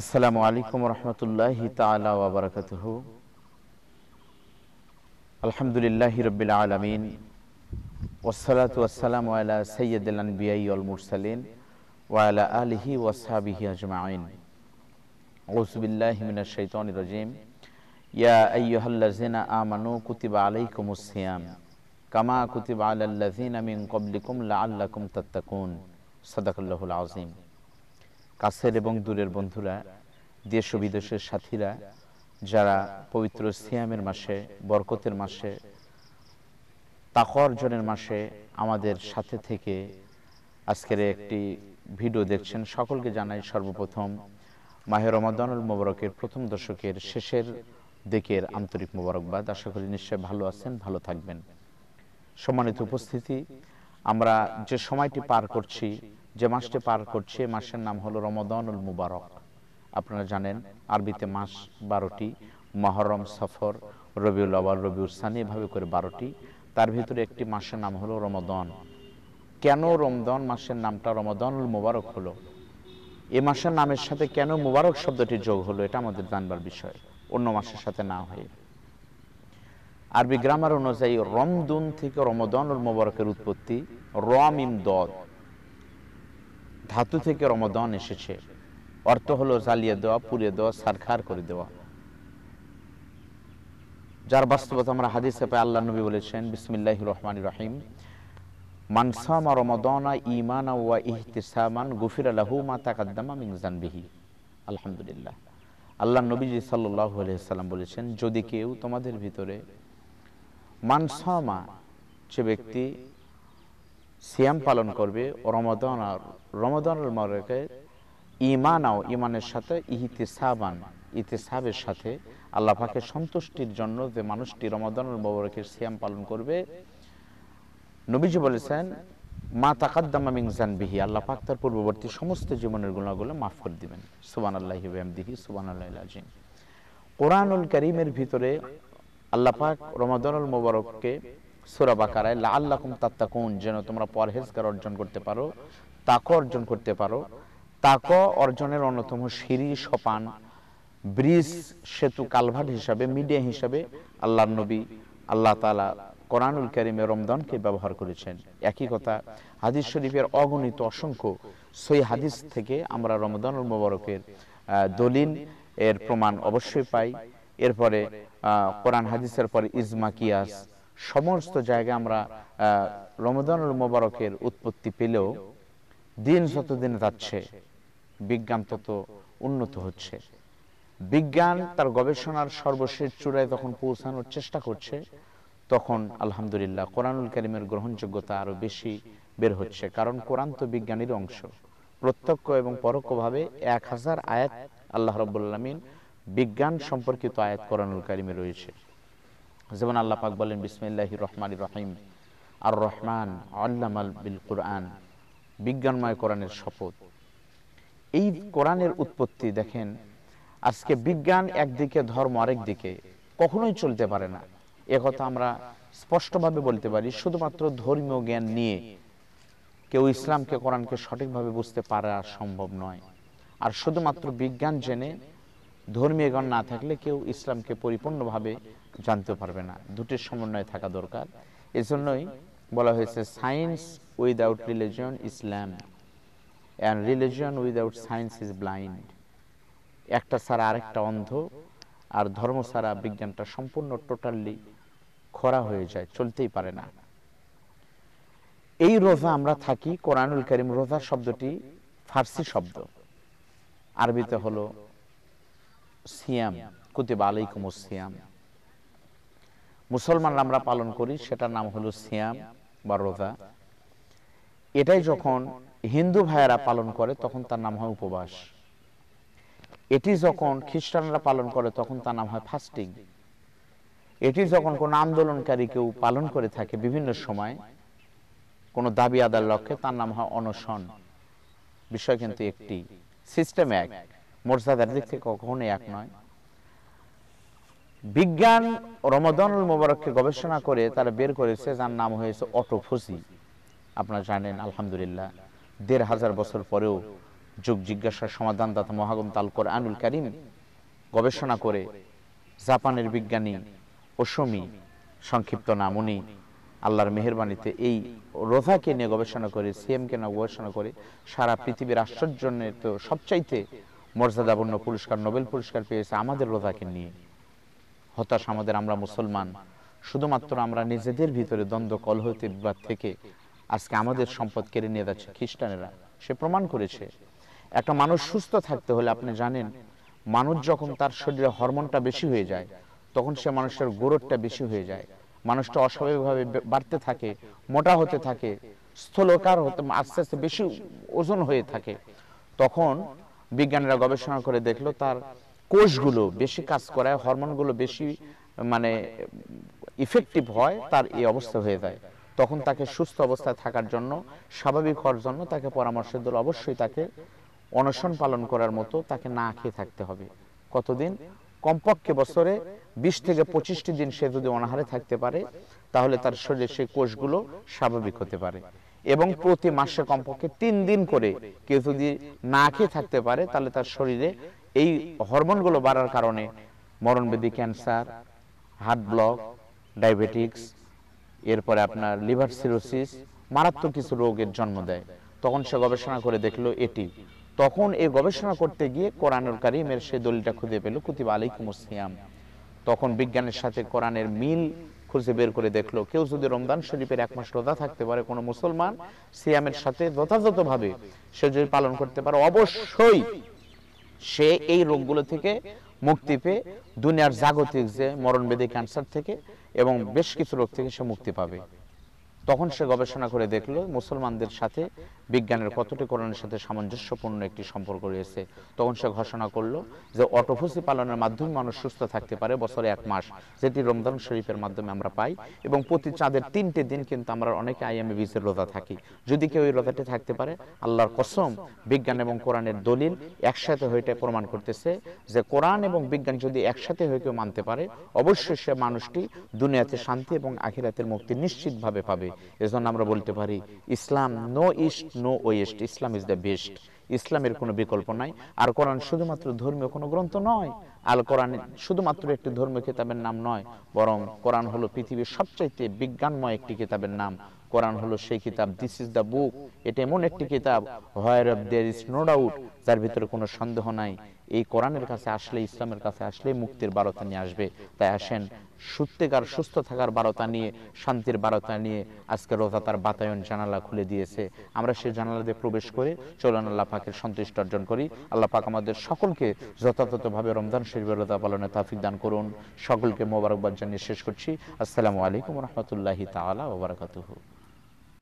আসসালামু আলাইকুম রহমতুল্লাহ তালা ওবরাকাত আলহামদুলিল্লাহ রবিল আলমিন ওসালাত ওয়াসালাম আলা সৈয়দুল আনবিয়াই আল মুরসালিন ওয়ালা আলহি ওয়াসাবিহি আজমাইন ওসবিল্লাহ মিনাশ শাইতানির রাজিম ইয়া আইয়ুহাল্লাযিনা আমানু কুতিবা আলাইকুমুস সিয়াম কামা কুতিবা আলাল্লাযিনা মিন ক্বাবলিকুম লাআল্লাকুম তাত্তাকুন সাদাকাল্লাহুল আযীম কাছের এবং দূরের বন্ধুরা দেশ ও বিদেশের সাথীরা যারা পবিত্র সিয়ামের মাসে বরকতের মাসে তাকওয়া অর্জনের মাসে আমাদের সাথে থেকে আজকের একটি ভিডিও দেখছেন সকলকে জানাই সর্বপ্রথম মাহে রমাদানুল মোবারকের প্রথম দশকের শেষের দিকের আন্তরিক মোবারকবাদ আশা করি নিশ্চয় ভালো আছেন ভালো থাকবেন সম্মানিত উপস্থিতি আমরা যে সময়টি পার করছি যে মাসটি পার করছে মাসের নাম হলো রমদানুল মুবারক আপনারা জানেন আরবিতে মাস বারোটি মহরম সফর রবিউল আবার রবিউল সানি এভাবে করে বারোটি তার ভিতরে একটি মাসের নাম হলো রমদন কেন রমদন মাসের নামটা রমদনুল মুবারক হলো এ মাসের নামের সাথে কেন মুবারক শব্দটি যোগ হলো এটা আমাদের জানবার বিষয় অন্য মাসের সাথে না হয়ে আরবি গ্রামার অনুযায়ী রমদুন থেকে রমদনুল মুবারকের উৎপত্তি রম ইমদদ ধাতু থেকে রমদান এসেছে অর্থ হলো জ্বালিয়ে দেওয়া পুড়িয়ে দেওয়া সারখার করে দেওয়া যার বাস্তবতা আমরা হাদিসে পাই আল্লাহ নবী বলেছেন বিসমিল্লাহ রহমান রাহিম মানসামা রমদানা ইমানা ওয়া ইহতিসামান গুফির আল্লাহু মা তাকাদ্দামা মিংজান বিহি আলহামদুলিল্লাহ আল্লাহ নবীজি সাল্লাহু আলহিসাল্লাম বলেছেন যদি কেউ তোমাদের ভিতরে মানসামা যে ব্যক্তি সিয়াম পালন করবে রমদান আর রমাদানুল মারকে ইমানাও ইমানের সাথে ইহিতিসাবান ইতিসাবের সাথে আল্লাহ সন্তুষ্টির জন্য যে মানুষটি রমাদানুল মোবারকের সিয়াম পালন করবে নবীজি বলেছেন মা তাকাদ্দামা মিংজান বিহি আল্লাহ পাক তার পূর্ববর্তী সমস্ত জীবনের গুণাগুলো মাফ করে দিবেন সুবান আল্লাহ দিহি সুবান আল্লাহ আজিম কোরআনুল করিমের ভিতরে আল্লাহ পাক রমাদানুল মোবারককে সুরাবাকারায় লা তাত্তা তাত্তাকুন যেন তোমরা পরহেজগার অর্জন করতে পারো তাক অর্জন করতে পারো তাক অর্জনের অন্যতম সিঁড়ি সোপান ব্রিজ সেতু কালভার্ট হিসাবে মিডিয়া হিসাবে আল্লাহ নবী আল্লাহ তালা কোরআনুল করিমে রমদানকে ব্যবহার করেছেন একই কথা হাদিস শরীফের অগণিত অসংখ্য সই হাদিস থেকে আমরা রমদানুল মোবারকের দলিল এর প্রমাণ অবশ্যই পাই এরপরে কোরআন হাদিসের পরে ইজমা কিয়াস সমস্ত জায়গায় আমরা রমদানুল মোবারকের উৎপত্তি পেলেও দিন যত দিনে যাচ্ছে বিজ্ঞান তত উন্নত হচ্ছে বিজ্ঞান তার গবেষণার সর্বশেষ চূড়ায় যখন পৌঁছানোর চেষ্টা করছে তখন আলহামদুলিল্লাহ কোরআনুল করিমের গ্রহণযোগ্যতা আরো বেশি বের হচ্ছে কারণ কোরআন তো বিজ্ঞানীর অংশ প্রত্যক্ষ এবং পরোক্ষভাবে এক হাজার আয়াত আল্লাহ রবীন্দিন বিজ্ঞান সম্পর্কিত আয়াত কোরআনুল কারিমে রয়েছে যেমন আল্লাহ পাক বলেন বিসমিল্লাহ রহমান রহিম আর রহমান আল্লাহ বিল কোরআন বিজ্ঞানময় কোরআনের শপথ এই কোরআনের উৎপত্তি দেখেন আজকে বিজ্ঞান একদিকে ধর্ম আরেক দিকে কখনোই চলতে পারে না একথা আমরা স্পষ্টভাবে বলতে পারি শুধুমাত্র ধর্মীয় জ্ঞান নিয়ে কেউ ইসলামকে কোরআনকে সঠিকভাবে বুঝতে পারা সম্ভব নয় আর শুধুমাত্র বিজ্ঞান জেনে ধর্মীয় জ্ঞান না থাকলে কেউ ইসলামকে পরিপূর্ণভাবে জানতে পারবে না দুটির সমন্বয় থাকা দরকার এজন্যই বলা হয়েছে science without religion Islam and religion without science is blind একটা ছাড়া আরেকটা অন্ধ আর ধর্ম ছাড়া বিজ্ঞানটা সম্পূর্ণ টোটালি খরা হয়ে যায় চলতেই পারে না এই রোজা আমরা থাকি কোরআনুল করিম রোজা শব্দটি ফার্সি শব্দ আরবিতে হলো সিয়াম কুতিবা আলাইকুম সিয়াম মুসলমানরা আমরা পালন করি সেটার নাম হলো সিয়াম বা রোজা এটাই যখন হিন্দু ভাইয়েরা পালন করে তখন তার নাম হয় উপবাস এটি যখন খ্রিস্টানরা পালন করে তখন তার নাম হয় ফাস্টিং এটি যখন কোনো আন্দোলনকারী কেউ পালন করে থাকে বিভিন্ন সময় কোনো দাবি আদার লক্ষ্যে তার নাম হয় অনশন বিষয় কিন্তু একটি সিস্টেম এক মর্যাদার দিক থেকে কখনোই এক নয় বিজ্ঞান রমদন মোবারককে গবেষণা করে তারা বের করেছে যার নাম হয়েছে অটোফসি আপনারা জানেন আলহামদুলিল্লাহ দেড় হাজার বছর পরেও যুগ জিজ্ঞাসার সমাধান দাতা মহাগম তাল আনুল করিম গবেষণা করে জাপানের বিজ্ঞানী ওসমি সংক্ষিপ্ত নাম উনি আল্লাহর মেহরবানিতে এই রোধাকে নিয়ে গবেষণা করে সিএমকে নিয়ে গবেষণা করে সারা পৃথিবীর তো সবচাইতে মর্যাদাপূর্ণ পুরস্কার নোবেল পুরস্কার পেয়েছে আমাদের রোধাকে নিয়ে হতাশ আমাদের আমরা মুসলমান শুধুমাত্র আমরা নিজেদের ভিতরে দ্বন্দ্ব তিব্বাদ থেকে আজকে আমাদের সম্পদ কেড়ে নিয়ে যাচ্ছে খ্রিস্টানেরা সে প্রমাণ করেছে একটা মানুষ সুস্থ থাকতে হলে আপনি জানেন মানুষ যখন তার শরীরে হরমোনটা বেশি হয়ে যায় তখন সে মানুষের গোরটটা বেশি হয়ে যায় মানুষটা অস্বাভাবিকভাবে বাড়তে থাকে মোটা হতে থাকে স্থলকার হতে আস্তে আস্তে বেশি ওজন হয়ে থাকে তখন বিজ্ঞানীরা গবেষণা করে দেখলো তার কোষগুলো বেশি কাজ করায় হরমোনগুলো বেশি মানে ইফেক্টিভ হয় তার এই অবস্থা হয়ে যায় তখন তাকে সুস্থ অবস্থায় থাকার জন্য স্বাভাবিক হওয়ার জন্য তাকে পরামর্শ দিল অবশ্যই তাকে অনশন পালন করার মতো তাকে না খেয়ে থাকতে হবে কতদিন কমপক্ষে বছরে বিশ থেকে পঁচিশটি দিন সে যদি অনাহারে থাকতে পারে তাহলে তার শরীরে সেই কোষগুলো স্বাভাবিক হতে পারে এবং প্রতি মাসে কমপক্ষে তিন দিন করে কেউ যদি না খেয়ে থাকতে পারে তাহলে তার শরীরে এই হরমোনগুলো বাড়ার কারণে মরণবেদি ক্যান্সার হার্ট ব্লক ডায়াবেটিক্স এরপরে আপনার লিভার সিরোসিস মারাত্মক কিছু রোগের জন্ম দেয় তখন সে গবেষণা করে দেখলো এটি তখন এই গবেষণা করতে গিয়ে কোরআনুল কারিমের সে দলিলটা খুঁজে পেল কুতিব আলিকুম সিয়াম তখন বিজ্ঞানের সাথে কোরআনের মিল খুঁজে বের করে দেখলো কেউ যদি রমদান শরীফের এক মাস রোজা থাকতে পারে কোনো মুসলমান সিয়ামের সাথে যথাযথভাবে সে যদি পালন করতে পারে অবশ্যই সে এই রোগগুলো থেকে মুক্তি পেয়ে দুনিয়ার জাগতিক যে মরণবেদী ক্যান্সার থেকে এবং বেশ কিছু রোগ থেকে সে মুক্তি পাবে তখন সে গবেষণা করে দেখলো মুসলমানদের সাথে বিজ্ঞানের কতটি কোরআনের সাথে সামঞ্জস্যপূর্ণ একটি সম্পর্ক রয়েছে তখন সে ঘোষণা করলো যে অটোফুসি পালনের মাধ্যমে মানুষ সুস্থ থাকতে পারে বছরে এক মাস যেটি রমজান শরীফের মাধ্যমে আমরা পাই এবং প্রতি চাঁদের তিনটে দিন কিন্তু আমরা অনেকে আইএমএ বিজের রোজা থাকি যদি কেউ এই রোজাটি থাকতে পারে আল্লাহর কসম বিজ্ঞান এবং কোরআনের দলিল একসাথে হয়ে প্রমাণ করতেছে যে কোরআন এবং বিজ্ঞান যদি একসাথে হয়ে কেউ মানতে পারে অবশ্যই সে মানুষটি দুনিয়াতে শান্তি এবং আখিরাতের মুক্তি নিশ্চিতভাবে পাবে এজন্য আমরা বলতে পারি Islam no east no west Islam is the best ইসলামের কোনো বিকল্প নাই আর কোরআন শুধুমাত্র ধর্মীয় কোনো গ্রন্থ নয় আল কোরআন শুধুমাত্র একটি ধর্মীয় কিতাবের নাম নয় বরং কোরআন হলো পৃথিবীর সবচাইতে বিজ্ঞানময় একটি কিতাবের নাম কোরআন হলো সেই কিতাব দিস ইজ দ্য বুক এটা এমন একটি কিতাব whereof there is no doubt যার ভিতরে কোনো সন্দেহ নাই এই কোরআনের কাছে আসলে ইসলামের কাছে আসলে মুক্তির বারতা নিয়ে আসবে তাই আসেন সত্যিকার সুস্থ থাকার বারতা নিয়ে শান্তির বারতা নিয়ে আজকে রোজা তার বাতায়ন জানালা খুলে দিয়েছে আমরা সেই জানালা দিয়ে প্রবেশ করে চলুন আল্লাহ পাকের সন্তুষ্ট অর্জন করি আল্লাহ পাক আমাদের সকলকে যথাযথভাবে রমজান শরীফের রোজা পালনে তাফিক দান করুন সকলকে মোবারকবাদ জানিয়ে শেষ করছি আসসালামু আলাইকুম রহমতুল্লাহি তালা ওবরাকাতহ